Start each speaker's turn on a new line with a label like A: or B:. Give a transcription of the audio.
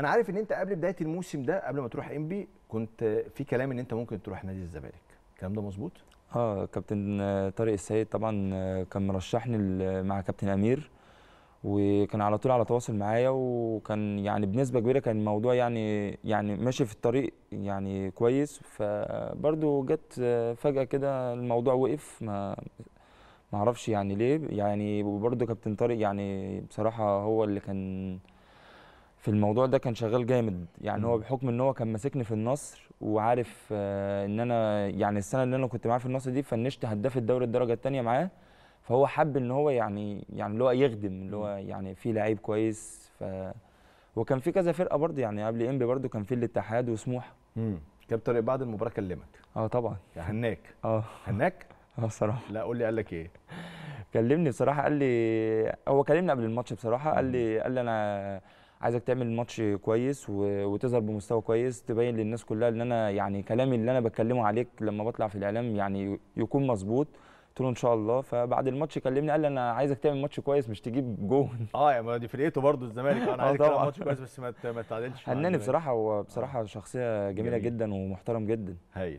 A: انا عارف ان انت قبل بدايه الموسم ده قبل ما تروح انبي كنت في كلام ان انت ممكن تروح نادي الزمالك الكلام ده مظبوط
B: اه كابتن طارق السيد طبعا كان مرشحني مع كابتن امير وكان على طول على تواصل معايا وكان يعني بنسبه كبيره كان الموضوع يعني يعني ماشي في الطريق يعني كويس فبرضه جت فجاه كده الموضوع وقف ما ما اعرفش يعني ليه يعني وبرضه كابتن طارق يعني بصراحه هو اللي كان في الموضوع ده كان شغال جامد يعني م. هو بحكم ان هو كان ماسكني في النصر وعارف آه، ان انا يعني السنه اللي انا كنت معاه في النصر دي فنشت هداف الدوري الدرجه الثانيه معاه فهو حب ان هو يعني يعني اللي هو يخدم اللي هو يعني في لعيب كويس ف وكان في كذا فرقه برضه يعني قبل انبي برضه كان في الاتحاد وسموحه امم كابتن طارق بعد المباراه كلمك اه طبعا هناك اه هناك اه صراحه لا قول لي قال لك ايه كلمني بصراحه قال لي هو كلمني قبل الماتش بصراحه قال لي قال لي انا عايزك تعمل ماتش كويس وتظهر بمستوى كويس تبين للناس كلها ان انا يعني كلامي اللي انا بتكلمه عليك لما بطلع في الاعلام يعني يكون مظبوط قلت له ان شاء الله فبعد الماتش كلمني قال لي انا عايزك تعمل ماتش كويس مش تجيب جون
A: اه يا ما دي فرقته برضه الزمالك انا آه، عايزك تعمل ماتش كويس بس ما ما تعادلش بصراحه
B: هو بصراحه آه. شخصيه جميله جميل. جدا ومحترم جدا هايل